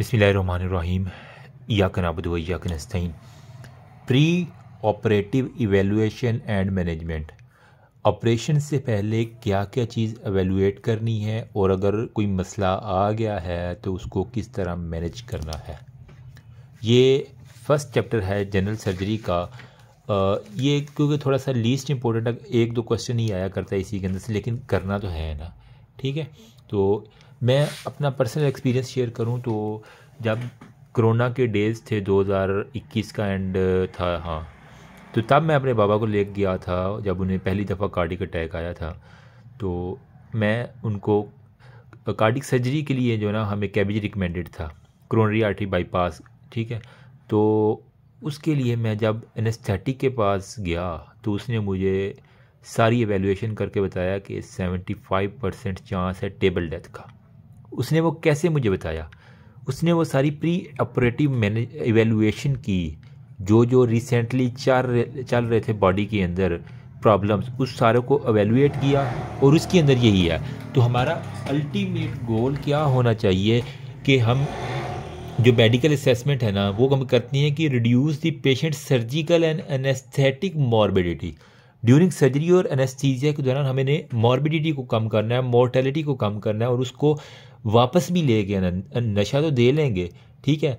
बसमीम याकन अबदू याकन नस्तीन pre operative evaluation and management operation से पहले क्या क्या चीज़ एवेलुएट करनी है और अगर कोई मसला आ गया है तो उसको किस तरह मैनेज करना है ये फर्स्ट चैप्टर है जनरल सर्जरी का ये क्योंकि थोड़ा सा लीस्ट इम्पोर्टेंट एक दो क्वेश्चन ही आया करता है इसी के अंदर से लेकिन करना तो है ना ठीक है तो मैं अपना पर्सनल एक्सपीरियंस शेयर करूँ तो जब कोरोना के डेज़ थे 2021 का एंड था हाँ तो तब मैं अपने बाबा को ले गया था जब उन्हें पहली दफ़ा कार्डिक अटैक आया था तो मैं उनको कार्डिक सर्जरी के लिए जो ना हमें कैबिज रिकमेंडेड था क्रोनरी आर्टरी बाईपास ठीक है तो उसके लिए मैं जब एनेस्थेटिक के पास गया तो उसने मुझे सारी एवेलुएशन करके बताया कि 75 परसेंट चांस है टेबल डेथ का उसने वो कैसे मुझे बताया उसने वो सारी प्री ऑपरेटिव मैनेवेलुएशन की जो जो रिसेंटली चल चल रहे थे बॉडी के अंदर प्रॉब्लम्स उस सारों को अवेलुएट किया और उसके अंदर यही है तो हमारा अल्टीमेट गोल क्या होना चाहिए कि हम जो मेडिकल असेसमेंट है ना वो हम करती हैं कि reduce the patient surgical and anaesthetic morbidity during surgery और एनेस्थीजिया के दौरान हमें मॉर्बिडिटी को कम करना है मोर्टेलिटी को कम करना है और उसको वापस भी ले गए ना नशा तो दे लेंगे ठीक है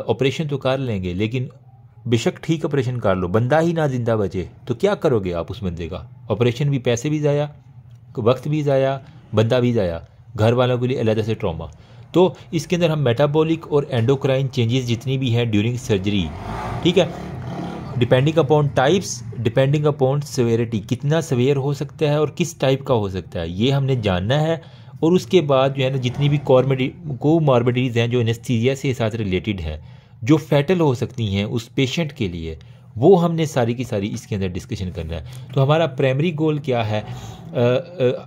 ऑपरेशन तो कर लेंगे लेकिन बेशक ठीक ऑपरेशन कर लो बंदा ही ना जिंदा बचे तो क्या करोगे आप उस बंदे का ऑपरेशन भी पैसे भी ज़ाया वक्त भी ज़ाया बंदा भी ज़ाया घर वालों के लिए अलहदा से ट्रॉमा तो इसके अंदर हम मेटाबॉलिक और एंडोक्राइन चेंजेस जितनी भी हैं ड्यूरिंग सर्जरी ठीक है depending upon types depending upon severity कितना सवेयर हो सकता है और किस टाइप का हो सकता है ये हमने जानना है और उसके बाद जो है ना जितनी भी कॉर्मेडी को मॉर्मेडीज हैं जो एनेस्थीजिया से साथ रिलेटेड हैं जो फैटल हो सकती हैं उस पेशेंट के लिए वो हमने सारी की सारी इसके अंदर डिस्कशन करना है तो हमारा प्राइमरी गोल क्या है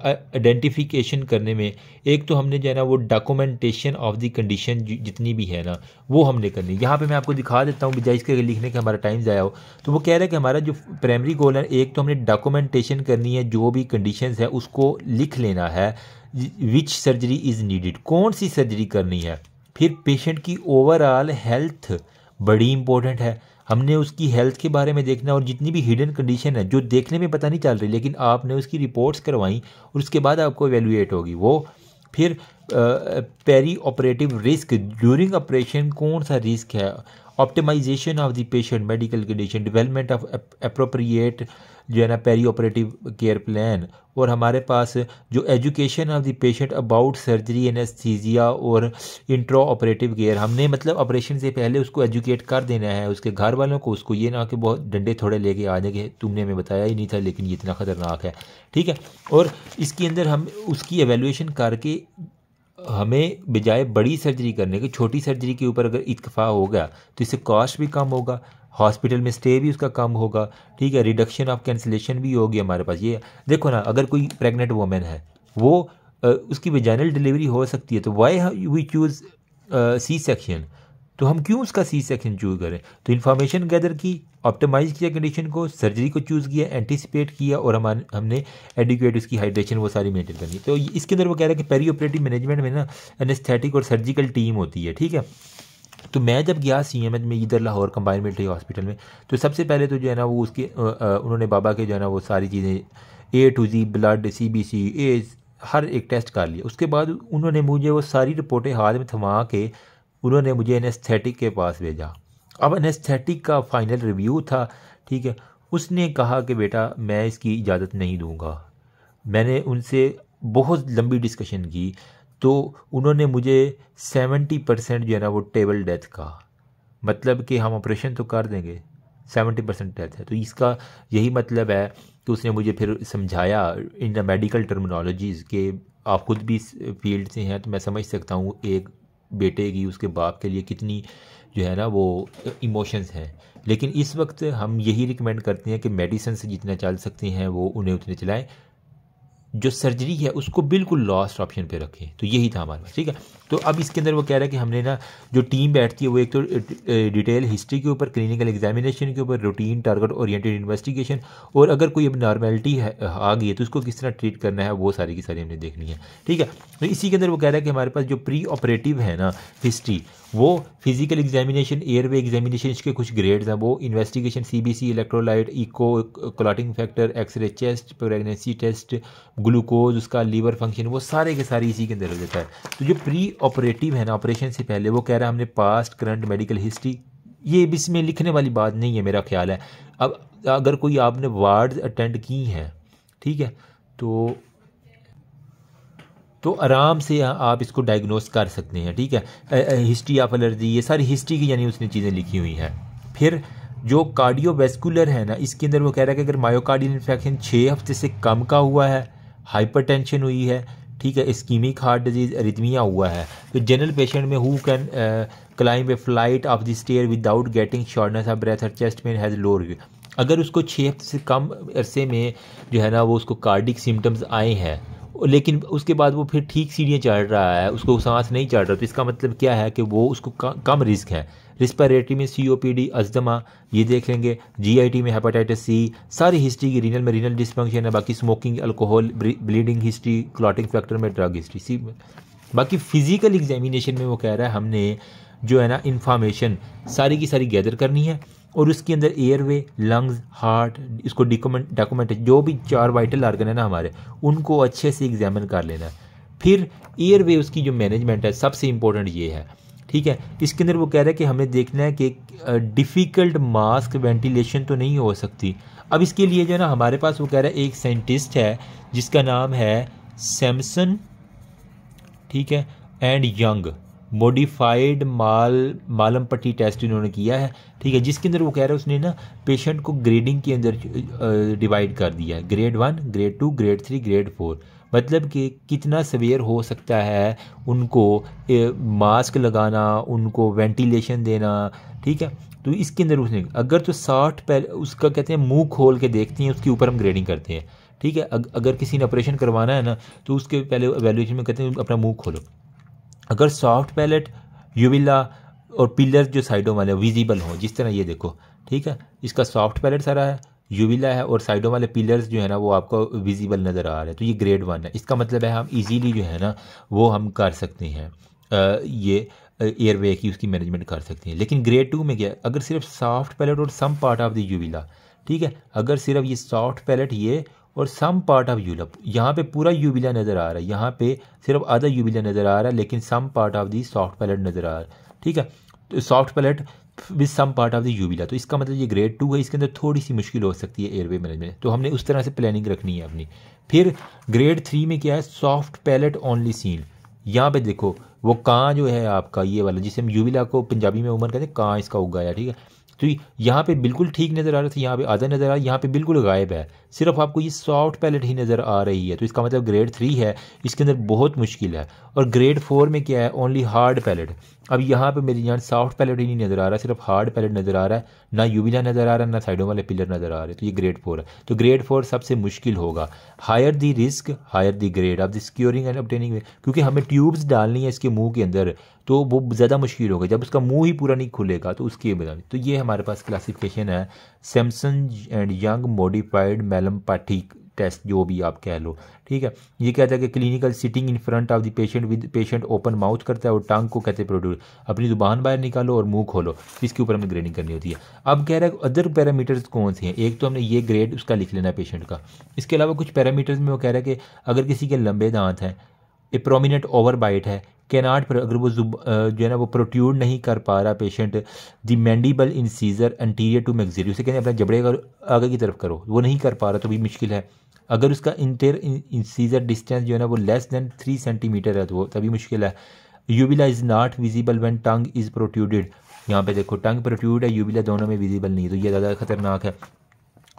आइडेंटिफिकेशन करने में एक तो हमने जो है ना वो डॉक्यूमेंटेशन ऑफ दी कंडीशन जितनी भी है ना वो हमने करनी यहाँ पे मैं आपको दिखा देता हूँ के अगर लिखने का हमारा टाइम ज़ाया हो तो वो कह रहा है कि हमारा जो प्राइमरी गोल है एक तो हमने डॉक्यूमेंटेशन करनी है जो भी कंडीशन है उसको लिख लेना है विच सर्जरी इज़ नीडिड कौन सी सर्जरी करनी है फिर पेशेंट की ओवरऑल हेल्थ बड़ी इंपॉर्टेंट है हमने उसकी हेल्थ के बारे में देखना और जितनी भी हिडन कंडीशन है जो देखने में पता नहीं चल रही लेकिन आपने उसकी रिपोर्ट्स करवाई और उसके बाद आपको एवेलुएट होगी वो फिर peri operative risk during operation कौन सा रिस्क है optimisation of the patient medical condition development of appropriate जो है ना पेरी ऑपरेटिव केयर प्लान और हमारे पास जो education of the patient about surgery anaesthesia और इंट्रो ऑपरेटिव केयर हमने मतलब ऑपरेशन से पहले उसको एजुकेट कर देना है उसके घर वालों को उसको ये ना कि बहुत डंडे थोड़े लेके आ जाएंगे तुमने हमें बताया ही नहीं था लेकिन ये इतना ख़तरनाक है ठीक है और इसके अंदर हम उसकी एवेलुएशन करके हमें बजाय बड़ी सर्जरी करने के छोटी सर्जरी के ऊपर अगर इतफा हो गया तो इससे कॉस्ट भी कम होगा हॉस्पिटल में स्टे भी उसका कम होगा ठीक है रिडक्शन ऑफ कैंसिलेशन भी होगी हमारे पास ये देखो ना अगर कोई प्रेग्नेंट वोमेन है वो उसकी वेजाइनल डिलीवरी हो सकती है तो why we choose C section तो हम क्यों उसका सी सेक्शन चूज़ करें तो इन्फॉर्मेशन गैदर की ऑप्टिमाइज किया कंडीशन को सर्जरी को चूज़ किया एंटिसिपेट किया और हमारे हमने एडिकुएट उसकी हाइड्रेशन वो सारी मेंटेन करनी तो इसके अंदर वो कह रहे हैं कि पेरी ऑपरेटिव मैनेजमेंट में ना एनेस्थेटिक और सर्जिकल टीम होती है ठीक है तो मैं जब गया सी एम एच में इधर लाहौर कंबाइन मिलिट्री हॉस्पिटल में तो सबसे पहले तो जो है ना वो उसके उन्होंने बाबा के जो है ना वो सारी चीज़ें A to Z blood C B C ए हर एक टेस्ट कर लिया उसके बाद उन्होंने मुझे वो सारी रिपोर्टें हाथ में थमा के उन्होंने मुझे एनेस्थेटिक के पास भेजा अब एनेस्थेटिक का फाइनल रिव्यू था ठीक है उसने कहा कि बेटा मैं इसकी इजाज़त नहीं दूंगा मैंने उनसे बहुत लंबी डिस्कशन की तो उन्होंने मुझे सेवेंटी परसेंट जो है ना वो टेबल डेथ का मतलब कि हम ऑपरेशन तो कर देंगे सेवेंटी परसेंट डेथ है तो इसका यही मतलब है कि उसने मुझे फिर समझाया इन द मेडिकल टर्मिनोलॉजीज़ के आप खुद भी इस फील्ड से हैं तो मैं समझ सकता हूँ एक बेटे की उसके बाप के लिए कितनी जो है ना वो इमोशंस हैं लेकिन इस वक्त हम यही रिकमेंड करते हैं कि मेडिसन से जितना चल सकते हैं वो उन्हें उतने चलाएं जो सर्जरी है उसको बिल्कुल लास्ट ऑप्शन पे रखें तो यही था हमारे पास ठीक है तो अब इसके अंदर वो कह रहा है कि हमने ना जो टीम बैठती है वो एक तो डिटेल हिस्ट्री के ऊपर क्लिनिकल एग्जामिनेशन के ऊपर रूटीन टारगेट ओरिएंटेड इन्वेस्टिगेशन और अगर कोई अब नॉर्मेलिटी आ गई है तो उसको किस तरह ट्रीट करना है वो सारी की सारी हमने देखनी है ठीक है तो इसी के अंदर वो कह रहा है कि हमारे पास जो प्री ऑपरेटिव है ना हिस्ट्री वो फिजिकल एग्जामिनेशन एयरवे एग्जामिनेशन इसके कुछ ग्रेड्स हैं वो investigation CBC electrolyte echo clotting factor x ray chest pregnancy test glucose उसका लीवर फंक्शन वो सारे के सारे इसी के अंदर हो जाता है तो जो प्री ऑपरेटिव है ना ऑपरेशन से पहले वो कह रहा है हमने पास्ट करंट मेडिकल हिस्ट्री ये इसमें लिखने वाली बात नहीं है मेरा ख्याल है अब अगर कोई आपने वार्ड अटेंड की हैं ठीक है तो तो आराम से आप इसको डायग्नोस कर सकते हैं ठीक है हिस्ट्री ऑफ एलर्जी ये सारी हिस्ट्री की यानी उसने चीज़ें लिखी हुई हैं फिर जो कार्डियोवेस्कुलर है ना इसके अंदर वो कह रहा है कि अगर मायोकार्डियल इन्फेक्शन छः हफ्ते से कम का हुआ है हाइपरटेंशन हुई है ठीक है स्कीमिक हार्ट डिजीज़ अरिदमिया हुआ है तो जनरल पेशेंट में who can climb a flight of the stair without getting shortness of breath और chest pain has lower view अगर उसको छः हफ्ते से कम अरसे में जो है ना वो उसको कार्डिक सिम्टम्स आए हैं लेकिन उसके बाद वो फिर ठीक सीढ़ियाँ चढ़ रहा है उसको सांस नहीं चढ़ रहा तो इसका मतलब क्या है कि वो उसको कम रिस्क है रिस्पायरेटरी में सी ओ पी डी अजदमा ये देख लेंगे जी आई टी में हेपाटाइटिस सी सारी हिस्ट्री की रीनल में रीनल डिस्फंक्शन है बाकी smoking alcohol bleeding history clotting factor में ड्रग हिस्ट्री सी बाकी फ़िज़िकल एग्जामिनेशन में वो कह रहा है हमने जो है ना इन्फॉर्मेशन सारी की सारी गैदर करनी है और उसके अंदर एयरवे लंग्स हार्ट इसको डॉक्यूमेंट डॉक्यूमेंट जो भी चार वाइटल आर्गन है ना हमारे उनको अच्छे से एग्जामिन कर लेना फिर एयरवे उसकी जो मैनेजमेंट है सबसे इम्पोर्टेंट ये है ठीक है इसके अंदर वो कह रहा है कि हमें देखना है कि डिफ़िकल्ट मास्क वेंटिलेशन तो नहीं हो सकती अब इसके लिए जो है ना हमारे पास वो कह रहा है एक साइंटिस्ट है जिसका नाम है सैमसन ठीक है एंड यंग मॉडिफाइड माल मालम पट्टी टेस्ट इन्होंने किया है ठीक है जिसके अंदर वो कह रहे हैं उसने ना पेशेंट को ग्रेडिंग के अंदर डिवाइड कर दिया है grade one grade two grade three grade four मतलब कि कितना सवेयर हो सकता है उनको ए, मास्क लगाना उनको वेंटिलेशन देना ठीक है तो इसके अंदर उसने अगर तो साठ पहले उसका कहते हैं मुंह खोल के देखते हैं उसके ऊपर हम ग्रेडिंग करते हैं ठीक है अगर किसी ने ऑपरेशन करवाना है ना तो उसके पहले वैल्यूशन में कहते हैं अपना मुंह खोलो अगर सॉफ्ट पैलेट यूविला और पिलर जो साइडों वाले विजिबल हों जिस तरह ये देखो ठीक है इसका सॉफ्ट पैलेट सारा है यूविला है और साइडों वाले पिलर्स जो है ना वो आपको विजिबल नज़र आ रहे हैं तो ये ग्रेड वन है इसका मतलब है हम इजीली जो है ना वो हम कर सकते हैं आ, ये एयरवे की उसकी मैनेजमेंट कर सकते हैं लेकिन ग्रेड टू में क्या है अगर सिर्फ सॉफ्ट पैलेट और some part of the uvula ठीक है अगर सिर्फ ये सॉफ्ट पैलेट ये और सम पार्ट ऑफ यूलप यहाँ पे पूरा यूबिला नज़र आ रहा है यहाँ पे सिर्फ आधा यूबिला नज़र आ रहा है लेकिन some part of the soft palate नज़र आ रहा है ठीक है soft palate with some part of the uvula तो इसका मतलब ये ग्रेड टू है इसके अंदर थोड़ी सी मुश्किल हो सकती है एयरवे मैनेजमेंट तो हमने उस तरह से प्लानिंग रखनी है अपनी फिर ग्रेड थ्री में क्या है सॉफ्ट पैलेट ओनली सीन यहाँ पे देखो वो कहाँ जो है आपका ये वाला जिसे हम यूबिला को पंजाबी में उम्र कहते हैं कहाँ इसका उगाया ठीक है तो यहाँ पे बिल्कुल ठीक नज़र आ रहा था यहाँ पे आधा नज़र आ रहा है यहाँ पे बिल्कुल गायब है सिर्फ आपको ये सॉफ्ट पैलेट ही नज़र आ रही है तो इसका मतलब ग्रेड थ्री है इसके अंदर बहुत मुश्किल है और ग्रेड फोर में क्या है ओनली हार्ड पैलेट अब यहाँ पे मेरी यहाँ सॉफ्ट पैलेट ही नहीं नज़र आ रहा सिर्फ हार्ड पैलेट नज़र आ रहा है ना यूविला नज़र आ रहा है ना साइडों वाले पिलर नज़र आ रहे तो ये ग्रेड फोर है तो ग्रेड फोर सबसे मुश्किल होगा higher the risk higher the grade of the securing and obtaining क्योंकि हमें ट्यूब्स डालनी है इसके मुँह के अंदर तो वो ज़्यादा मुश्किल होगा जब उसका मुँह ही पूरा नहीं खुलेगा तो उसके बदल तो ये हमारे पास क्लासीफिकेशन है Samsoon and Young modified Mallampati test जो भी आप कह लो ठीक है ये कहता है कि clinical sitting in front of the patient with patient open mouth करता है और टांग को कहते हैं प्रोड्यूस अपनी जुबान बाहर निकालो और मुंह खोलो इसके ऊपर हमें ग्रेडिंग करनी होती है अब कह रहा है अदर पैरामीटर्स कौन से हैं एक तो हमने ये ग्रेड उसका लिख लेना है पेशेंट का इसके अलावा कुछ पैरामीटर्स में वो कह रहा है कि अगर किसी के लंबे दांत हैं ए प्रोमिनेंट ओवर बाइट है कैनाट पर अगर वो जुब जो है ना वो प्रोट्यूड नहीं कर पा रहा patient the mandible seizure anterior to maxillary उसे कहते हैं अपना जबड़े अगर आगे की तरफ करो वो नहीं कर पा रहा तो भी मुश्किल है अगर उसका इंटर इंसीजर डिस्टेंस जो है ना वो लेस देन थ्री सेंटीमीटर है तो वो तभी मुश्किल है uvula is not visible when tongue is protruded यहाँ पे देखो टंग प्रोट्यूड है यूबिला दोनों में विजिबल नहीं है तो ये ज़्यादा खतरनाक है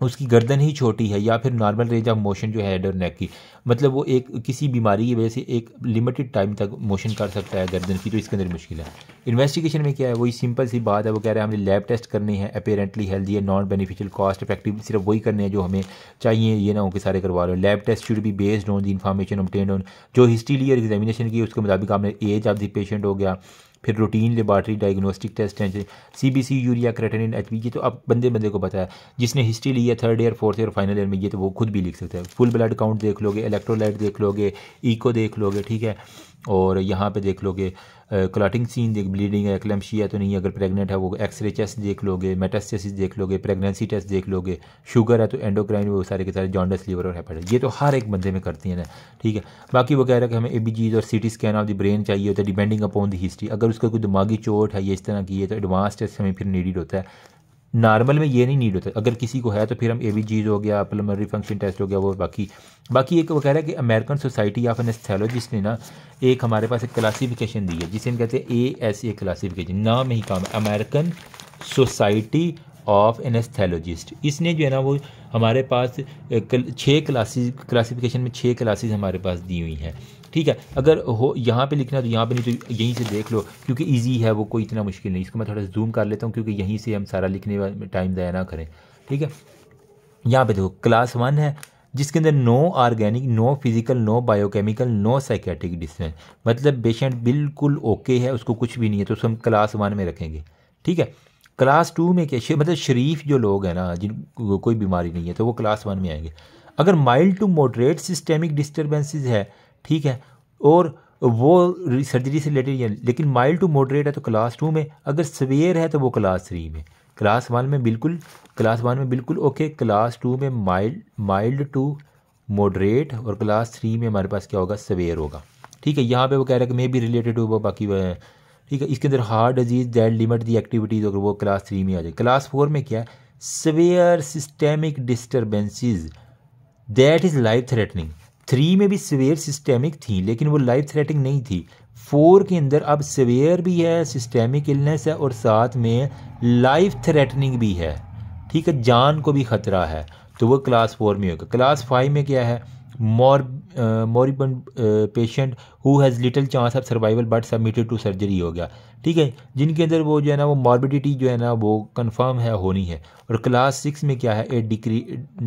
उसकी गर्दन ही छोटी है या फिर नॉर्मल रेंज ऑफ मोशन जो है हेड और नेक की मतलब वो एक किसी बीमारी की वजह से एक लिमिटेड टाइम तक मोशन कर सकता है गर्दन की तो इसके अंदर मुश्किल है इन्वेस्टिगेशन में क्या है वही सिंपल सी बात है वो कह रहे हैं हमने लैब टेस्ट करने हैं अपेरेंटली हेल्दी है नॉन बेनिफिशियल कॉस्ट इफेक्टिव सिर्फ वही करने हैं जो हमें चाहिए ये ना हो कि सारे करवा रहे लैब टेस्ट शुड भी based on the information obtain on जो हिस्ट्री लिया और एग्जामिनेशन की उसके मुताबिक आपने एज ऑफ दी पेशेंट हो गया फिर रूटीन लेबार्ट्री डायग्नोस्टिक टेस्ट हैं C B C urea creatinine H ये तो अब बंदे बंदे को पता है जिसने हिस्ट्री ली है third year fourth year final year में ये तो वो खुद भी लिख सकते हैं फुल ब्लड काउंट देख लोगे इलेक्ट्रोलाइट देख लोगे ईको देख लोगे ठीक है और यहाँ पे देख लोगे क्लाटिंग सीन देख ब्लीडिंग है है तो नहीं अगर प्रेग्नेंट है वो एक्सरे चेस्ट देख लोगे मेटास्टेसिस देख लोगे प्रेगनेंसी टेस्ट देख लोगे शुगर है तो एंडोक्राइन वो सारे के सारे जॉन्डस लीवर और हेपेटाइटिस ये तो हर एक बंदे में करती है ना ठीक है बाकी वो कह रहा है कि हमें ए बी जीज और C T scan of the brain चाहिए होता है डिपेंडिंग अपॉन द हिस्ट्री अगर उसका कोई दिमागी चोट है ये इस तरह की है तो एडवांस टेस्ट हमें फिर नीडिड होता है नॉर्मल में ये नहीं नीड होता अगर किसी को है तो फिर हम ए हो गया प्लमरी फंक्शन टेस्ट हो गया वो बाकी बाकी एक वो कह रहा है कि अमेरिकन सोसाइटी ऑफ एनेस्थेलॉजिस्ट ने ना एक हमारे पास एक क्लासिफिकेशन दी है जिसे हम कहते हैं ए एस ए क्लासीफिकेशन नाम ही काम है अमेरिकन सोसाइटी ऑफ एनेस्थेलोजिस्ट इसने जो है ना वो हमारे पास छः क्लासेज क्लासीफिकेशन में छः क्लासेज हमारे पास दी हुई हैं ठीक है अगर हो यहाँ पे लिखना है तो यहाँ पे नहीं तो यहीं से देख लो क्योंकि ईजी है वो कोई इतना मुश्किल नहीं इसको मैं थोड़ा जूम कर लेता हूँ क्योंकि यहीं से हम सारा लिखने में टाइम ज़ाया ना करें ठीक है यहाँ पे देखो क्लास वन है जिसके अंदर no organic no physical no biochemical no psychiatric distance मतलब पेशेंट बिल्कुल ओके है उसको कुछ भी नहीं है तो उसको हम क्लास वन में रखेंगे ठीक है क्लास टू में क्या मतलब शरीफ जो लोग हैं ना जिन कोई बीमारी नहीं है तो वो क्लास वन में आएंगे अगर mild to moderate systemic disturbances है ठीक है और वो सर्जरी से रिलेटेड लेकिन माइल्ड टू मॉडरेट है तो क्लास टू में अगर सवेयर है तो वो क्लास थ्री में क्लास वन में बिल्कुल क्लास वन में बिल्कुल ओके क्लास टू में माइल्ड माइल्ड टू मॉडरेट और क्लास थ्री में हमारे पास क्या होगा सवेयर होगा ठीक है यहाँ पे वो कह रहा है कि मे भी रिलेटेड हुआ बाकी ठीक है इसके अंदर heart disease that limit the activities अगर वो क्लास थ्री में आ जाए क्लास फोर में क्या है severe systemic disturbances that is life threatening three में भी सिवेयर सिस्टेमिक थी लेकिन वो लाइफ थ्रेटिंग नहीं थी फोर के अंदर अब सिवेयर भी है सिस्टेमिक इलनेस है और साथ में लाइफ थ्रेटनिंग भी है ठीक है जान को भी खतरा है तो वो क्लास फोर में होगा क्लास फाइव में क्या है more moribund patient who has little chance of survival but submitted to surgery हो गया ठीक है जिनके अंदर वो जो है ना वो मॉर्बिडिटी जो है ना वो कंफर्म है होनी है और क्लास सिक्स में क्या है a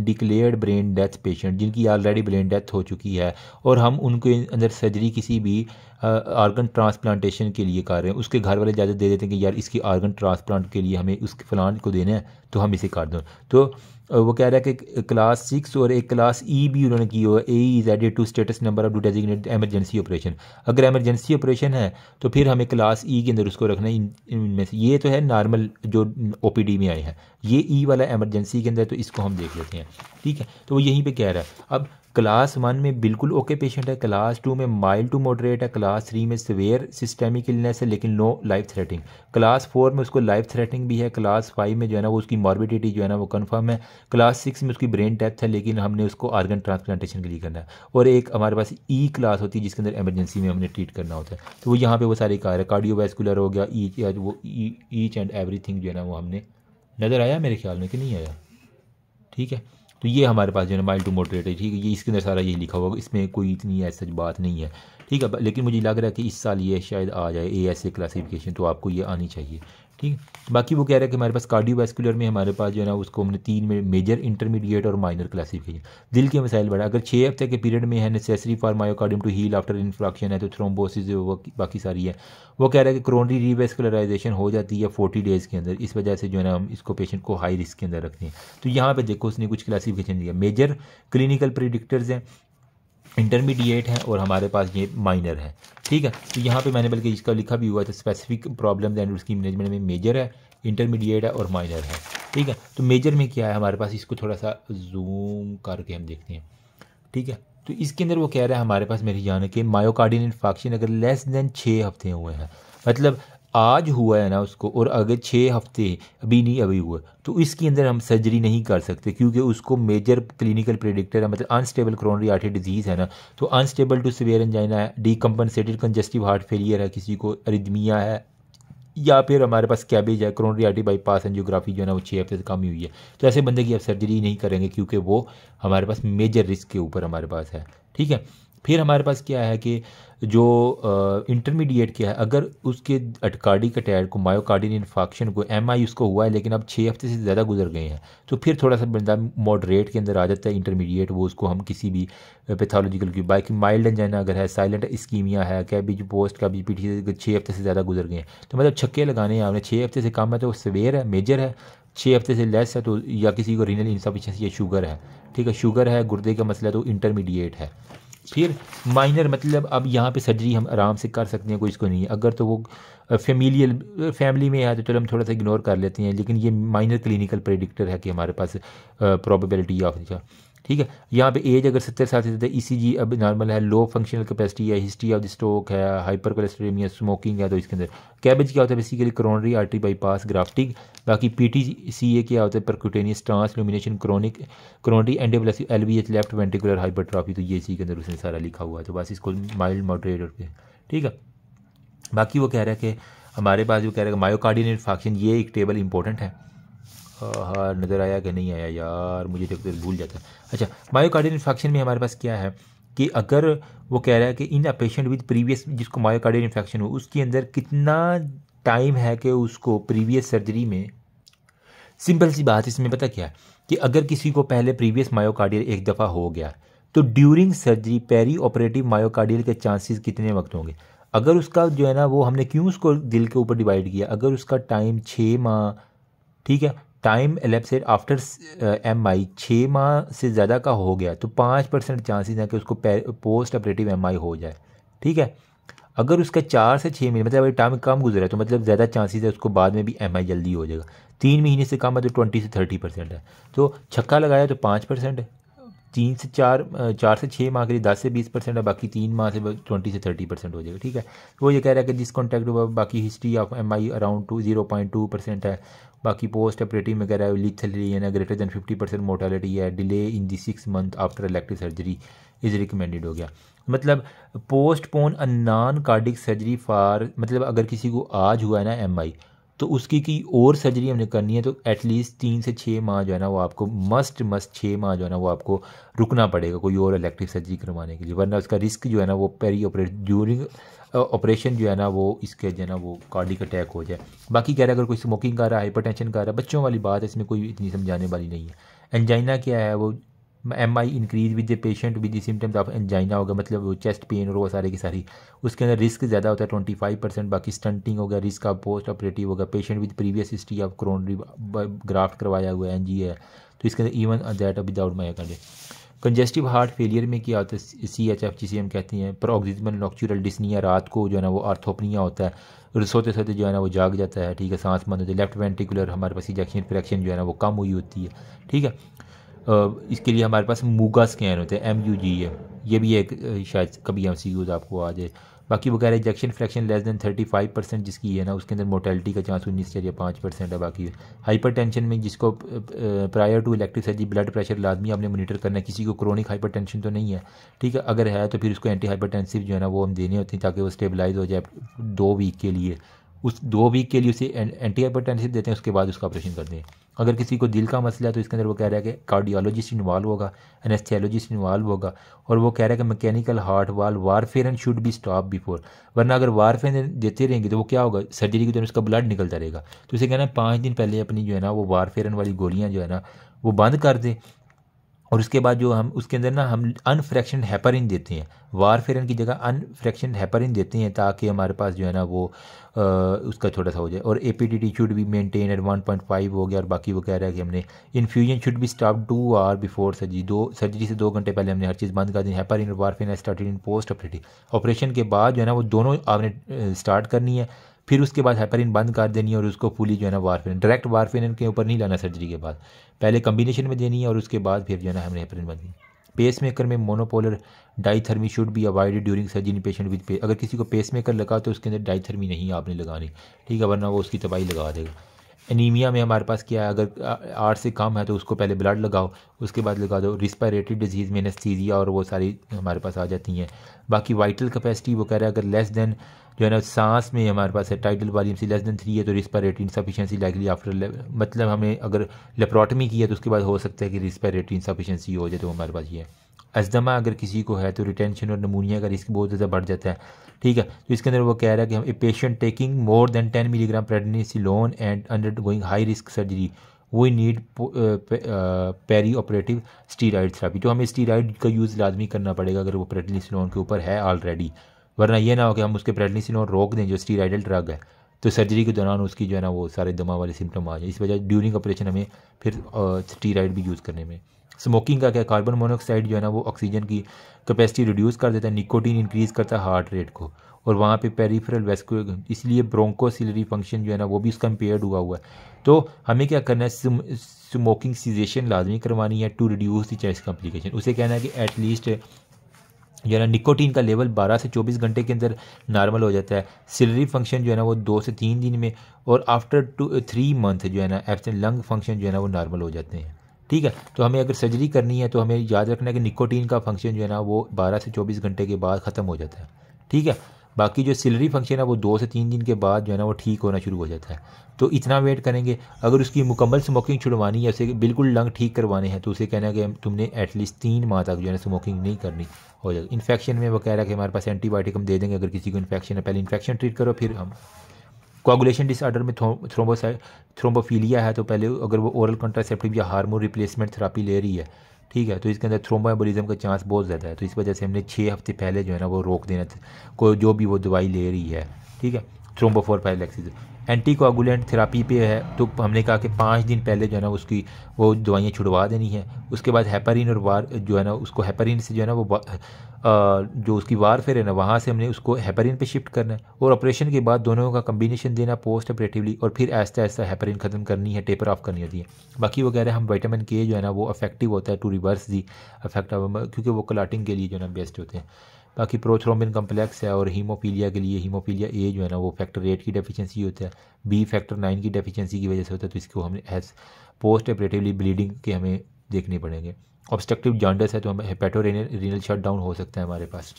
declared brain death patient जिनकी ऑलरेडी ब्रेन डेथ हो चुकी है और हम उनके अंदर सर्जरी किसी भी आर्गन ट्रांसप्लांटेशन के लिए कर रहे हैं उसके घर वाले इजाज़त दे देते हैं कि यार इसकी आर्गन ट्रांसप्लांट के लिए हमें उसके फलान को देना है तो हम इसे कर दें तो वो कह रहा है कि क्लास सिक्स और एक क्लास ई e भी उन्होंने की हो E is added to status number of designate emergency operation अगर एमरजेंसी ऑपरेशन है तो फिर हमें क्लास ई e के अंदर उसको रखना है इनमें से ये तो है नॉर्मल जो ओ में आए हैं ये ई e वाला एमरजेंसी के अंदर तो इसको हम देख लेते हैं ठीक है तो वो यहीं पर कह रहा है अब क्लास वन में बिल्कुल ओके पेशेंट है क्लास टू में माइल्ड टू मॉडरेट है क्लास थ्री में सवेयर सिस्टेमिक इलनेस है लेकिन no life threatening class four में उसको लाइफ थ्रेटिंग भी है क्लास फाइव में जो है ना वो उसकी मॉर्बिडिटी जो है ना वो कन्फर्म है क्लास सिक्स में उसकी ब्रेन डेथ है लेकिन हमने उसको आर्गन ट्रांसप्लांटेशन के लिए करना है और एक हमारे पास ई e क्लास होती है जिसके अंदर एमरजेंसी में हमने ट्रीट करना होता है तो वो यहाँ पर वो सारे कार है कार्डियोवेस्कुलर हो गया ईच वो ईच एंड एवरी जो है ना वो हमने नज़र आया मेरे ख्याल में कि नहीं आया ठीक है तो ये हमारे पास जो है माइल टू मोटरेट है ठीक है ये इसके अंदर सारा ये लिखा होगा इसमें कोई इतनी ऐसी बात नहीं है ठीक है लेकिन मुझे लग रहा है कि इस साल ये शायद आ जाए ए एस ए क्लासीफिकेशन तो आपको ये आनी चाहिए ठीक बाकी वो कह रहे हैं कि हमारे पास कार्डियोवैस्कुलर में हमारे पास जो है ना उसको हमने तीन में मेजर इंटरमीडिएट और माइनर क्लासिफिकेशन दिल के मसाइल बढ़ा अगर छः हफ्ते के पीरियड में है necessary for myocardium to heal after infarction है तो थ्रोम्बोसिस बाकी सारी है वो कह रहा है कि क्रोनरी रिवेस्कुलराइजेशन हो जाती है फोर्टी डेज़ के अंदर इस वजह से जो है ना हम इसको पेशेंट को हाई रिस्क के अंदर रखते हैं तो यहाँ पर देखो उसने कुछ क्लासीफिकेशन दिया मेजर क्लिनिकल प्रिडिक्टर्स हैं इंटरमीडिएट है और हमारे पास ये माइनर है ठीक है तो यहाँ पे मैंने बल्कि इसका लिखा भी हुआ था स्पेसिफिक प्रॉब्लम्स एंड उसकी मैनेजमेंट में मेजर है इंटरमीडिएट है और माइनर है ठीक है तो मेजर में क्या है हमारे पास इसको थोड़ा सा जूम करके हम देखते हैं ठीक है तो इसके अंदर वो कह रहा है हमारे पास मेरी जान के मायोकार्डियन इन्फेक्शन अगर लेस दैन छः हफ्ते हुए हैं मतलब आज हुआ है ना उसको और अगर छः हफ्ते अभी नहीं अभी हुआ तो इसके अंदर हम सर्जरी नहीं कर सकते क्योंकि उसको मेजर क्लिनिकल प्रेडिक्टर है मतलब अनस्टेबल क्रोनरी आर्टरी डिजीज़ है ना तो अनस्टेबल टू सिवियर एंजाइना है डीकम्पनसेटेड कंजेस्टिव हार्ट फेलियर है किसी को अरिदमिया है या फिर हमारे पास कैबेज है क्रोनरी आर्टरी बाईपास एंजियोग्राफी जो है ना वो छः हफ्ते से कम ही हुई है तो ऐसे बंदे की आप सर्जरी नहीं करेंगे क्योंकि वो हमारे पास मेजर रिस्क के ऊपर हमारे पास है ठीक है फिर हमारे पास क्या है कि जो इंटरमीडिएट क्या है अगर उसके अटकार्डिक अटैक को मायोकार्डियल इन्फाक्शन को एम आई उसको हुआ है लेकिन अब छः हफ्ते से ज़्यादा गुजर गए हैं तो फिर थोड़ा सा बंदा मॉडरेट के अंदर आ जाता है इंटरमीडिएट वो उसको हम किसी भी पैथोलॉजिकल की बाइक माइल्ड एंजाइना अगर है साइलेंट स्कीमिया है कैबिज पोस्ट का भी पीठी छः हफ्ते से ज़्यादा गुजर गए हैं तो मतलब छक्के लगाने हैं आपने छः हफ्ते से कम है तो सवेर है मेजर है छः हफ्ते से लेस है तो या किसी को रीनल इंसफिशेंसी या शुगर है ठीक है शुगर है गुर्दे का मसला तो इंटरमीडिएट है फिर माइनर मतलब अब यहाँ पे सर्जरी हम आराम से कर सकते हैं कोई इसको नहीं है अगर तो वो फेमिलियल फैमिली में है तो चलो हम थोड़ा सा इग्नोर कर लेते हैं लेकिन ये माइनर क्लिनिकल प्रेडिक्टर है कि हमारे पास प्रॉबेबिलिटी ऑफ ठीक है यहाँ पे एज अगर सत्तर साल से ज़्यादा ई e अब नॉर्मल है लो फंक्शनल कैपेसिटी है हिस्ट्री ऑफ द स्ट्रोक है हाइपर कोलेस्ट्रेमिया स्मोकिंग है तो इसके अंदर कैबेज क्या होता है basically coronary artery bypass grafting बाकी पी टी सी ए क्या होता है percutaneous transluminal chronic coronary and L V H left ventricular hypertrophy तो ये इसी के अंदर उसने सारा लिखा हुआ है तो बस इसको माइल्ड मॉडरेट और ठीक है बाकी वो कह रहा है कि हमारे पास जो कह रहा है माओकार्डियन इन्फॉक्शन ये एक टेबल इंपॉर्टेंट है हाँ नज़र आया कि नहीं आया यार मुझे जब तो तक भूल जाता अच्छा मायोकार्डियल इन्फेक्शन में हमारे पास क्या है कि अगर वो कह रहा है कि in a patient with previous जिसको मायोकार्डियल इन्फेक्शन हो उसके अंदर कितना टाइम है कि उसको प्रीवियस सर्जरी में सिंपल सी बात इसमें पता क्या है कि अगर किसी को पहले प्रीवियस मायोकार्डियल एक दफ़ा हो गया तो during surgery perioperative myocardial के चांसेस कितने वक्त होंगे अगर उसका जो है ना वो हमने क्यों उसको दिल के ऊपर डिवाइड किया अगर उसका टाइम छः माह ठीक है time elapsed after M I छः माह से ज़्यादा का हो गया तो पाँच परसेंट चांसेज हैं कि उसको पोस्ट ऑपरेटिव एम आई हो जाए ठीक है अगर उसका चार से छः महीने मतलब अगर टाइम कम गुजरा है तो मतलब ज़्यादा चांसेस है उसको बाद में भी एम आई जल्दी हो जाएगा तीन महीने से कम है तो ट्वेंटी से थर्टी परसेंट है तो छक्का लगाया तो पाँच परसेंट है तीन से चार चार से छः माह के लिए दस से बीस परसेंट है बाकी तीन माह से ट्वेंटी से थर्टी परसेंट हो जाएगा ठीक है तो वो ये कह रहा है कि जिस कॉन्टैक्ट हुआ बाकी history of M I around two zero point two percent है बाकी पोस्ट ऑपरेटिव में कह रहा है greater than fifty percent mortality है delay in the six month after elective surgery is recommended हो गया मतलब postpone a non cardiac surgery for मतलब अगर किसी को आज हुआ है ना एम आई तो उसकी की और सर्जरी हमने करनी है तो एटलीस्ट तीन से छः माह जो है ना वो आपको मस्ट मस्ट छः माह जो है ना वो आपको रुकना पड़ेगा कोई और इलेक्टिव सर्जरी करवाने के लिए वरना उसका रिस्क जो है ना वो पेरी ऑपरेट ड्यूरिंग ऑपरेशन जो है ना वो इसके जो है ना वो कार्डिक अटैक हो जाए बाकी कह रहा है अगर कोई स्मोकिंग कर रहा है हाइपर कर रहा है बच्चों वाली बात है इसमें कोई इतनी समझाने वाली नहीं है एंजाइना क्या है वो M I increase with the patient with the symptoms of angina होगा मतलब वो चेस्ट पेन और वो सारे की सारी उसके अंदर रिस्क ज़्यादा होता है ट्वेंटी फाइव परसेंट बाकी स्टंटिंग होगा रिस्क ऑफ पोस्ट ऑपरेटिव होगा patient with previous history of coronary graft करवाया हुआ है एन जी है तो इसके अंदर even that without myocardial congestive heart failure में क्या होता है सी एच एफ जिसे हम कहते हैं प्रोक्सिजमल नॉक्चुरल डिसनिया रात को जो है ना वो आर्थोपनिया होता है और सोते सोते जो है ना वो जाग जाता है ठीक है सांस बंद होती है लेफ्ट वेंटिकुलर हमारे पास इजेक्शन फ्रैक्शन जो है ना वो कम हुई होती है ठीक है इसके लिए हमारे पास मूगा स्कैन होते हैं एम यू जी एम ये भी एक शायद कभी एम सी यूज आपको आ जाए बाकी वगैरह ejection fraction less than thirty five percent जिसकी है ना उसके अंदर मोटेलिटी का चांस उन्नीस चाहिए पाँच परसेंट है बाकी हाइपर टेंशन में जिसको prior to electric surgery blood pressure लाजमी आपने मोनीटर करना है किसी को क्रोनिक हाइपर टेंशन तो नहीं है ठीक है अगर है तो फिर उसको एंटी हाइपरटेंसिव जो है ना वो हम देने होते हैं ताकि वो स्टेबलाइज हो जाए दो वीक के लिए उस दो वीक के लिए उसे एंटी हाइपरटेंसिव देते हैं उसके बाद उसका ऑपरेशन करते हैं अगर किसी को दिल का मसला है तो इसके अंदर वो कह रहा है कि कार्डियोलॉजिस्ट इन्वॉल्व होगा एनेस्थियोलॉजिस्ट इन्वॉल्व होगा और वो कह रहा है कि mechanical heart valve warfarin and should be stop before वरना अगर वारफेयर देते रहेंगे तो वो क्या होगा सर्जरी के दौरान उसका ब्लड निकलता रहेगा तो इसे कहना है पाँच दिन पहले अपनी जो है ना वो वारफेयर वाली गोलियाँ जो है ना वो बंद कर दें और उसके बाद जो हम उसके अंदर ना हम अनफ्रैक्शन हैपरिन देते हैं वारफेरन की जगह अनफ्रैक्शन हैपरिन देते हैं ताकि हमारे पास जो है ना वो आ, उसका छोटा सा हो जाए और A P D T should भी maintain at one point five हो गया और बाकी वगैरह कि हमने इन्फ्यूजन शुड भी stop two hour before surgery दो सर्जरी से दो घंटे पहले हमने हर चीज़ बंद कर दी हैपरिन और warfarin started in postoperative operation के बाद जो है ना वो दोनों आपने स्टार्ट करनी है फिर उसके बाद हाइपरिन बंद कर देनी है और उसको फुली जो है ना वारफिन डायरेक्ट वारफिन के ऊपर नहीं लाना सर्जरी के बाद पहले कम्बिनेशन में देनी है और उसके बाद फिर जो है ना हमने हाइपरिन बंद की पेस मेकर में monopolar diathermy should be avoided during surgery in patient with पे अगर किसी को पेस मेकर लगा तो उसके अंदर डाईथर्मी नहीं आपने लगानी ठीक है वरना वो उसकी तबाही लगा देगा एनीमिया में हमारे पास क्या है अगर आठ से कम है तो उसको पहले ब्लड लगाओ उसके बाद लगा दो रिस्पायरेटरी डिजीज़ में नस्तीजिया और वो सारी हमारे पास आ जाती हैं बाकी वाइटल कैपेसिटी वो कह रहे हैं अगर लेस देन जो है ना सांस में हमारे पास है tidal volume C less than three है तो रिस्पायरेटरी इंसफिशेंसी लाइकली आफ्टर मतलब हमें अगर लेप्रोटमी की है तो उसके बाद हो सकता है कि रिस्पायरेटरी इंसफिशेंसी हो जाए तो हमारे पास ये है अजदमा अगर किसी को है तो रिटेंशन और नमूनिया का रिस्क बहुत ज़्यादा बढ़ जाता है ठीक है तो इसके अंदर वो कह रहा है कि हम a patient taking more than ten milligram prednisolone and undergoing high risk surgery we need perioperative steroid therapy तो हमें स्टीराइड का यूज़ लाजमी करना पड़ेगा अगर वो लोन के ऊपर है ऑलरेडी वरना यह ना हो कि हम उसके प्रेडनिसिन और रोक दें जो स्टीराइडल ड्रग है तो सर्जरी के दौरान उसकी जो है ना वो सारे दमा वाले सिम्टम आ जाए इस वजह ड्यूरिंग ऑपरेशन हमें फिर स्टीराइड भी यूज़ करने में स्मोकिंग का क्या कार्बन मोनोऑक्साइड जो है ना वो ऑक्सीजन की कैपेसिटी रिड्यूस कर देता है निकोटीन इंक्रीज़ करता है हार्ट रेट को और वहाँ पे पेरीफरल वेस्कुलर इसलिए ब्रोंकोसिलरी फंक्शन जो है ना वो भी उसका इम्पेयर्ड हुआ हुआ है तो हमें क्या करना है स्मोकिंग सीजेशन लाजमी करवानी है to reduce the chest complication उसे कहना है कि एटलीस्ट जो है ना निकोटीन का लेवल 12 से 24 घंटे के अंदर नॉर्मल हो जाता है सिलरी फंक्शन जो है ना वो दो से तीन दिन में और आफ्टर टू थ्री मंथ जो है ना एब्सेंट लंग फंक्शन जो है ना वो नॉर्मल हो जाते हैं ठीक है तो हमें अगर सर्जरी करनी है तो हमें याद रखना है कि निकोटीन का फंक्शन जो है ना वो बारह से चौबीस घंटे के बाद ख़त्म हो जाता है ठीक है बाकी जो सिलरी फंक्शन है वो दो से तीन दिन के बाद जो है ना वो ठीक होना शुरू हो जाता है तो इतना वेट करेंगे अगर उसकी मुकम्मल स्मोकिंग छुड़वानी है उसे बिल्कुल लंग ठीक करवाने हैं तो उसे कहना है कि तुमने एटलीस्ट तीन माह तक जो है ना स्मोकिंग नहीं करनी हो जाएगी इन्फेक्शन में वगैरह के हमारे पास एंटीबायोटिक हम दे देंगे अगर किसी को इन्फेक्शन है पहले इन्फेक्शन ट्रीट करो फिर हम कोगुलेशन डिसऑर्डर में थ्रोम्बोसाइड थ्रोम्बोफीलिया है तो पहले अगर वो ओरल कंट्रासेप्टिव या हार्मोन रिप्लेसमेंट थेरापी ले रही है ठीक है तो इसके अंदर थ्रोमाबोलिज्म का चांस बहुत ज़्यादा है तो इस वजह से हमने छः हफ्ते पहले जो है ना वो रोक देना को जो भी वो दवाई ले रही है ठीक है थ्रोम्बोफोर फाइलेक्सिस एंटीकोगुलेंट थेरापी पे है तो हमने कहा कि पाँच दिन पहले जो है ना उसकी वो दवाइयाँ छुड़वा देनी है उसके बाद हैपरिन और वार जो है ना उसको हैपरिन से जो है ना वो जो उसकी वारफेयर है ना वहाँ से हमने उसको हेपरिन पे शिफ्ट करना है और ऑपरेशन के बाद दोनों का कम्बिनेशन देना पोस्ट ऑपरेटिवली और फिर ऐसा ऐसा हेपरिन ख़त्म करनी है टेपर ऑफ करनी होती है बाकी वगैरह हम वाइटामिन के जो है ना वो अफेक्टिव होता है टू रिवर्स दी अफेक्ट क्योंकि वो क्लाटिंग के लिए जो है ना बेस्ट होते हैं बाकी प्रोथ्रोमिन कम्प्लेक्स है और हीमोफीलिया के लिए हीमोफीलिया ए जो है ना वो फैक्टर एट की डेफिशिएंसी होता है बी फैक्टर नाइन की डेफिशिएंसी की वजह से होता है तो इसको हमने एज पोस्ट ऑपरेटिवली ब्लीडिंग के हमें देखने पड़ेंगे ऑब्स्ट्रक्टिव जॉन्डस है तो हम hepatorenal renal shut down हो सकता है हमारे पास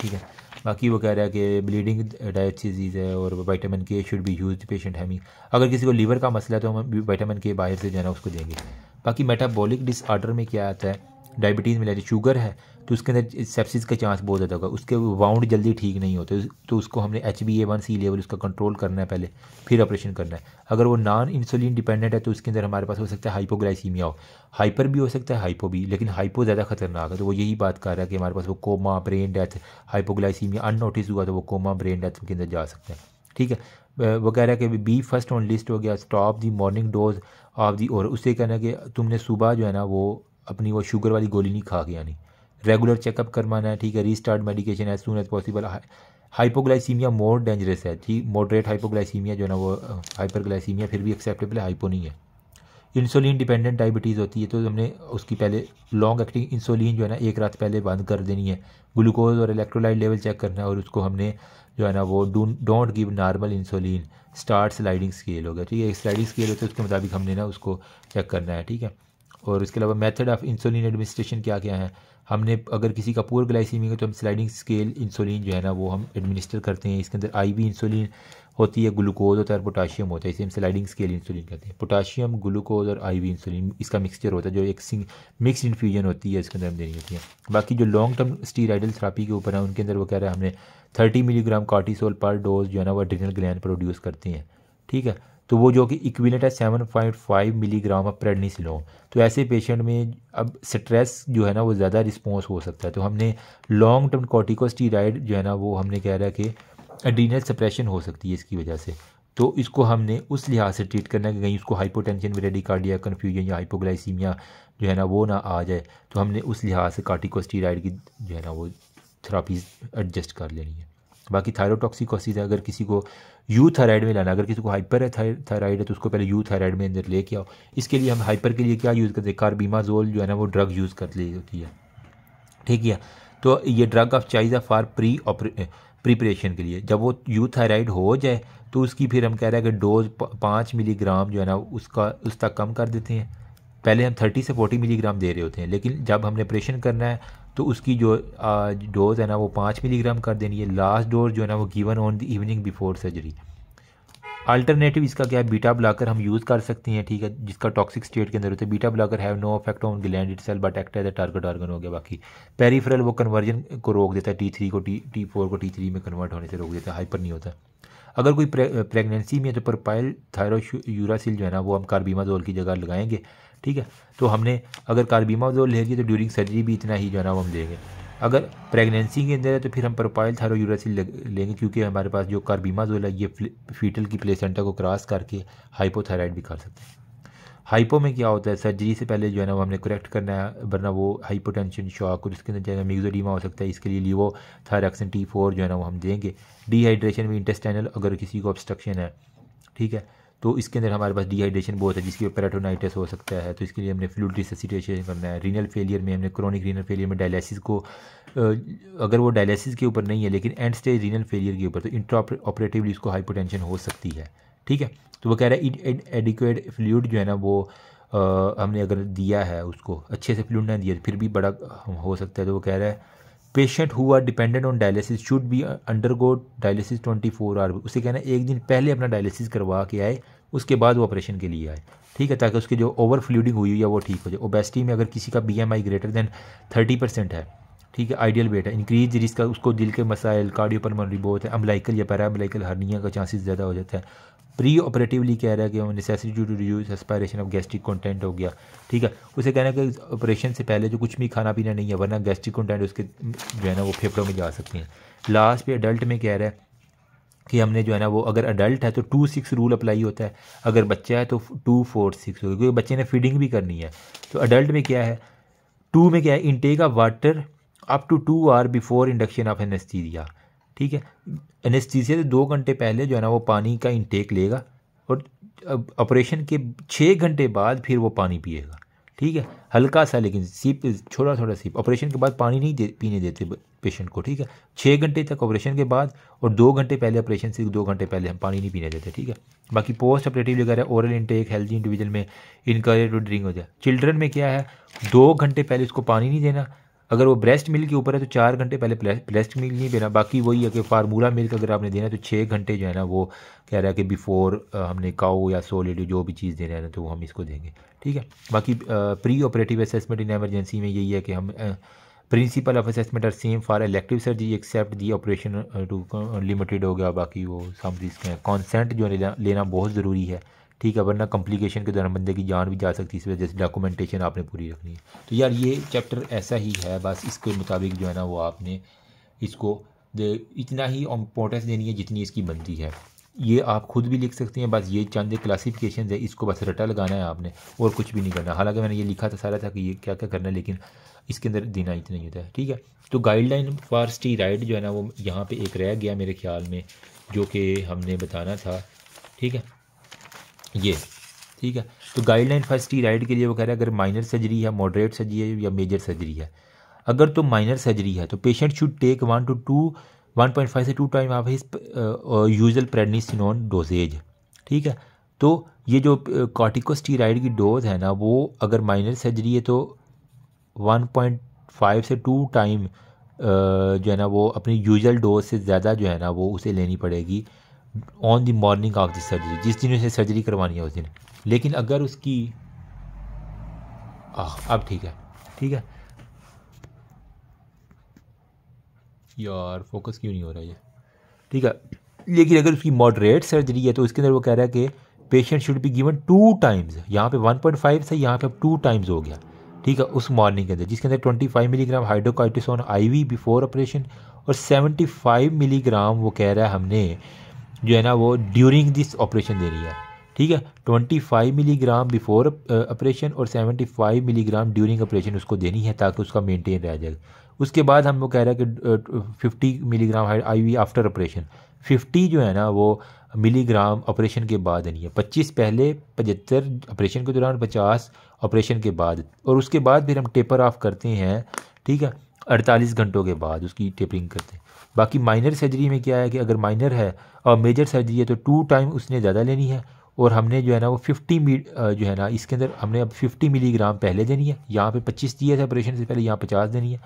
ठीक है बाकी वो कह रहा है कि ब्लीडिंग डायट डिजीज़ है और vitamin K should be use patient हैमी अगर किसी को लीवर का मसला है तो हम वाइटामिन के बाहर से जाना उसको देंगे बाकी मेटाबॉलिक डिसऑर्डर में क्या आता है डायबिटीज़ में यदि शुगर है तो उसके अंदर सेप्सिस का चांस बहुत ज़्यादा होगा उसके वाउंड जल्दी ठीक नहीं होते तो उसको हमने H B A one C level उसका कंट्रोल करना है पहले फिर ऑपरेशन करना है अगर वो नॉन इंसुलिन डिपेंडेंट है तो उसके अंदर हमारे पास हो सकता है हाइपोग्लाइसीमिया हो हाइपर भी हो सकता है हाइपो भी लेकिन हाइपो ज़्यादा खतरनाक है तो वो यही बात कर रहा है कि हमारे पास वो coma brain death hypoglycemia unnoticed हुआ तो वो कोमा ब्रेन डेथ के अंदर जा सकते हैं ठीक है वो कह रहा है कि बी फर्स्ट ऑन लिस्ट हो गया stop the morning dose of the और उससे कहना कि तुमने सुबह जो है ना वो अपनी वो शुगर वाली गोली नहीं खा के आनी रेगुलर चेकअप करवाना है ठीक है restart medication as soon as possible hypoglycemia more dangerous है ठीक मॉडरेट हाइपोग्लाइसीमिया जो है ना वो हाइपरग्लाइसीमिया फिर भी एक्सेप्टेबल है हाइपो नहीं है इंसुलिन डिपेंडेंट डायबिटीज़ होती है तो हमने उसकी पहले लॉन्ग एक्टिंग इंसुलिन जो है ना एक रात पहले बंद कर देनी है ग्लूकोज और इलेक्ट्रोलाइट लेवल चेक करना है और उसको हमने जो है ना वो don't give normal insulin start sliding scale हो गया ठीक है स्लाइडिंग स्केल होता है उसके मुताबिक हमने ना उसको चेक करना है ठीक है और इसके अलावा मेथड ऑफ इंसुलिन एडमिनिस्ट्रेशन क्या क्या है हमने अगर किसी का पुअर ग्लाइसीमिक है तो हम स्लाइडिंग स्केल इंसुलिन जो है ना वो हम एडमिनिस्टर करते हैं इसके अंदर आई वी इंसुलिन होती है ग्लूकोज होता है और पोटाशियम होता है इसे हम स्लाइडिंग स्केल इंसुलिन कहते हैं पोटाशियम ग्लूकोज और आई वी इंसुलिन इसका मिक्सचर होता है जो एक सिंग मिक्स इन्फ्यूजन होती है इसके अंदर हम देनी होती है बाकी जो लॉन्ग टर्म स्टीराइडल थेरापी के ऊपर है उनके अंदर वो कह रहे हैं हमने थर्टी मिलीग्राम कार्टिसोल पर डोज जो है ना वो एड्रिनल ग्लैंड प्रोड्यूस करते हैं ठीक है तो वो जो कि इक्विलेंट है seven point five milligram of prednisolone तो ऐसे पेशेंट में अब स्ट्रेस जो है ना वो ज़्यादा रिस्पॉन्स हो सकता है तो हमने लॉन्ग टर्म कॉटिकोस्टीराइड जो है ना वो हमने कह रहा है कि एडीनल सप्रेशन हो सकती है इसकी वजह से तो इसको हमने उस लिहाज से ट्रीट करना कि कहीं उसको हाइपोटेंशन कार्डिया कन्फ्यूजन या हाइपोग्लाइसीमिया जो है ना वो ना आ जाए तो हमने उस लिहाज से कार्टिकोस्टीराइड की जो है ना वो थेरापीज एडजस्ट कर लेनी है बाकी थायरोटॉक्सिकोसिस है अगर किसी को यू थायराइड में लाना अगर किसी को हाइपर है थायराइड है तो उसको पहले यू थायराइड में अंदर लेके आओ इसके लिए हम हाइपर के लिए क्या यूज़ करते हैं कार्बीमाजोल जो है ना वो ड्रग यूज़ कर ली होती है ठीक है तो ये ड्रग चाइज चाहिए फॉर प्री प्रिपरेशन के लिए जब वो यू थायराइड हो जाए तो उसकी फिर हम कह रहे हैं कि डोज पाँच मिलीग्राम जो है ना उसका उस तक कम कर देते हैं पहले हम थर्टी से फोर्टी मिलीग्राम दे रहे होते हैं लेकिन जब हमने ऑपरेशन करना है तो उसकी जो डोज़ है ना वो पाँच मिलीग्राम कर देनी है लास्ट डोज जो है ना वो given on the evening before surgery alternative इसका क्या है बीटा ब्लॉकर हम यूज़ कर सकते हैं ठीक है जिसका टॉक्सिक स्टेट के अंदर होता है beta blocker have no effect on gland itself but act as a target organ हो गया बाकी पेरीफ्रल वो कन्वर्जन को रोक देता है टी थ्री को टी टी फोर को टी थ्री में कन्वर्ट होने से रोक देता है हाइपर नहीं होता अगर कोई प्रेगनेंसी में तो प्रोपाइल थायरो यूरासिल जो है ना वो हम कार्बीमाजोल की जगह लगाएंगे ठीक है तो हमने अगर कारबीमा जो ले तो ड्यूरिंग सर्जरी भी इतना ही जो है ना वो हम देंगे अगर प्रेगनेंसी के अंदर है तो फिर हम प्रोपाइल यूरासिल लेंगे क्योंकि हमारे पास जो जो है ये फीटल की प्लेसेंटा को क्रॉस करके हाइपोथायराइड भी कर सकते हैं हाइपो में क्या होता है सर्जरी से पहले जो है ना वो हमने करेक्ट करना है वरना वो हाइपोटेंशन शॉक और इसके अंदर जो है मिगजोडीमा हो सकता है इसके लिए लिवो थायरक्सन टी फोर जो है ना वो हम देंगे डिहाइड्रेशन में इंटेस्टाइनल अगर किसी को ऑब्स्ट्रक्शन है ठीक है तो इसके अंदर हमारे पास डिहाइड्रेशन बहुत है जिसकी पैराटोनाइटिस हो सकता है तो इसके लिए हमने फ्लूड रिससिटेशन करना है रीनल फेलियर में हमने क्रॉनिक रीनल फेलियर में डायलिसिस को अगर वो डायलिसिस के ऊपर नहीं है लेकिन एंड स्टेज रीनल फेलियर के ऊपर तो इंट्रो ऑपरेटिवली उसको हाइपोटेंशन हो सकती है ठीक है तो वो कह रहा है एडिक्वेट फ्लूड जो है ना वो आ, हमने अगर दिया है उसको अच्छे से फ्लूड ना दिया फिर भी बड़ा हो सकता है तो वो कह रहा है पेशेंट हुआ dependent on dialysis should be undergo dialysis twenty four hour उसे कहना है एक दिन पहले अपना डायलिसिस करवा के आए उसके बाद वो ऑपरेशन के लिए आए ठीक है ताकि उसकी जो ओवर फ्लूडिंग हुई है वो ठीक हो जाए ओबेसिटी में अगर किसी का B M I greater than thirty percent है ठीक है आइडियल वेट है इंक्रीज रिस्क उसको दिल के मसाइल कार्डियोपलमरी बहुत है अम्बलाइकल या पैरामलाइकल हर्निया का चांसेस ज़्यादा हो जाता है प्री ऑपरेटिवली कह रहा है कि necessary to reduce aspiration of gastric content हो गया ठीक है उसे कहना कि ऑपरेशन से पहले जो कुछ भी खाना पीना नहीं है वरना गैस्ट्रिक कंटेंट उसके जो है ना वो फेफड़ों में जा सकती हैं लास्ट पे अडल्ट में कह रहा है कि हमने जो है ना वो अगर अडल्ट है तो टू सिक्स रूल अप्लाई होता है अगर बच्चा है तो टू फोर सिक्स होगा क्योंकि बच्चे ने फीडिंग भी करनी है तो अडल्ट में क्या है टू में क्या है intake of water up to two hour before induction of anaesthesia ठीक है एनेस्थीसिया से दो घंटे पहले जो है ना वो पानी का इंटेक लेगा और ऑपरेशन के छः घंटे बाद फिर वो पानी पिएगा ठीक है हल्का सा लेकिन सीप छोटा छोटा सीप ऑपरेशन के बाद पानी नहीं दे, पीने देते पेशेंट को ठीक है छः घंटे तक ऑपरेशन के बाद और दो घंटे पहले ऑपरेशन से दो घंटे पहले हम पानी नहीं पीने देते ठीक है बाकी पोस्ट ऑपरेटिव वगैरह ओरल इंटेक हेल्थी इंडिविजुअल में इनकरेज टू ड्रिंक हो जाए चिल्ड्रन में क्या है दो घंटे पहले उसको पानी नहीं देना अगर वो ब्रेस्ट मिल्क के ऊपर है तो चार घंटे पहले ब्रेस्ट मिल्क नहीं देना बाकी वही है कि फार्मूला मिल्क अगर आपने देना है तो छः घंटे जो है ना वो कह रहा है कि बिफ़ोर हमने काओ या सो लेडियो जो भी चीज़ देना है ना तो वो हम इसको देंगे ठीक है बाकी pre operative assessment in emergency में यही है कि हम principle of assessment are same for elective surgery except the operation to limited हो गया बाकी वो समझ इसके कॉन्सेंट जो लेना बहुत ज़रूरी है ठीक है वरना कम्प्लिकेशन के दौरान बंदे की जान भी जा सकती है इस वजह से डॉक्यूमेंटेशन आपने पूरी रखनी है तो यार ये चैप्टर ऐसा ही है बस इसके मुताबिक जो है ना वो आपने इसको इतना ही इम्पोर्टेंस देनी है जितनी इसकी बनती है ये आप खुद भी लिख सकते हैं बस ये चंद क्लासिफिकेशन है इसको बस रटा लगाना है आपने और कुछ भी नहीं करना हालांकि मैंने ये लिखा था सारा था कि ये क्या क्या करना है लेकिन इसके अंदर देना इतना ही होता है ठीक है तो गाइडलाइन फॉर स्टी राइट जो है ना वो यहाँ पे एक रह गया मेरे ख्याल में जो कि हमने बताना था ठीक है ये ठीक है तो गाइडलाइन फर्स्ट ही राइट के लिए वो कह रहे हैं अगर माइनर सर्जरी है मॉडरेट सर्जरी है या मेजर सर्जरी है अगर तो माइनर सर्जरी है तो patient should take one two two one point five से two time of his usual prednisolone doses ठीक है तो ये जो कॉटिकोस्टीराइड uh, की डोज है ना वो अगर माइनर सर्जरी है तो 1.5 से 2 टाइम uh, जो है ना वो अपनी यूजल डोज से ज़्यादा जो है ना वो उसे लेनी पड़ेगी on the morning of the surgery जिस दिन उसे सर्जरी करवानी है उस दिन लेकिन अगर उसकी आ, अब ठीक है ठीक है यार फोकस क्यों नहीं हो रहा ये ठीक है लेकिन अगर उसकी मॉडरेट सर्जरी है तो उसके अंदर वो कह रहा है कि patient should be given two times यहाँ पे 1.5 से यहाँ पे अब टू टाइम्स हो गया ठीक है उस मॉर्निंग के अंदर जिसके अंदर 25 milligram hydrocortisone IV before operation और 75 मिलीग्राम वो कह रहा है हमने जो है ना वो ड्यूरिंग दिस ऑपरेशन दे रही है ठीक है 25 मिलीग्राम बिफोर ऑपरेशन और 75 मिलीग्राम ड्यूरिंग ऑपरेशन उसको देनी है ताकि उसका मेंटेन रह जाए उसके बाद हम लोग कह रहे हैं कि 50 milligram I V after operation 50 जो है ना वो मिलीग्राम ऑपरेशन के बाद देनी है 25 पहले पचहत्तर ऑपरेशन के दौरान 50 ऑपरेशन के बाद और उसके बाद फिर हम टेपर ऑफ करते हैं ठीक है अड़तालीस घंटों के बाद उसकी टेपरिंग करते हैं बाकी माइनर सर्जरी में क्या है कि अगर माइनर है और मेजर सर्जरी है तो टू टाइम उसने ज़्यादा लेनी है और हमने जो है ना वो फिफ्टी मी जो है ना इसके अंदर हमने अब फिफ्टी मिलीग्राम पहले देनी है यहाँ पे पच्चीस दिया था ऑपरेशन से पहले यहाँ पचास देनी है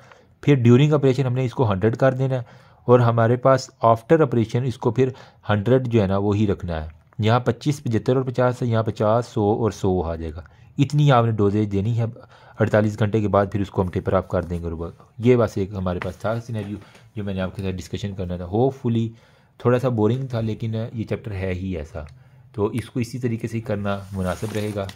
फिर ड्यूरिंग ऑपरेशन हमने इसको हंड्रेड कर देना है और हमारे पास आफ्टर ऑपरेशन इसको फिर हंड्रेड जो है ना वो ही रखना है यहाँ पच्चीस पचहत्तर और पचास है यहाँ पचास सौ और सौ आ जाएगा इतनी आपने डोजेज देनी है अड़तालीस घंटे के बाद फिर उसको हम टेपर ऑफ कर देंगे ये बस एक हमारे पास था सीनरी जो मैंने आपके साथ डिस्कशन करना था होपफुली थोड़ा सा बोरिंग था लेकिन ये चैप्टर है ही ऐसा तो इसको इसी तरीके से करना मुनासिब रहेगा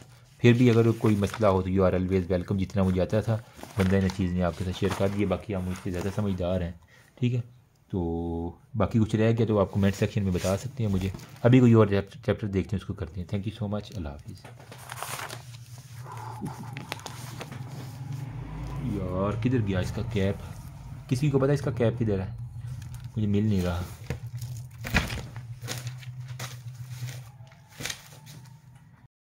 फिर भी अगर कोई मसला हो तो यू आर ऑलवेज़ वेलकम जितना मुझे आता था बंदा इन चीज़ ने आपके साथ शेयर कर दी बाकी आप मुझसे ज़्यादा समझदार हैं ठीक है तो बाकी कुछ रह गया तो आप कमेंट सेक्शन में बता सकते हैं मुझे अभी कोई और चैप्टर देखते हैं उसको करते हैं थैंक यू सो मच अल्लाह हाफिज़ यार किधर गया इसका कैप किसी को पता इसका कैप किधर है मुझे मिल नहीं रहा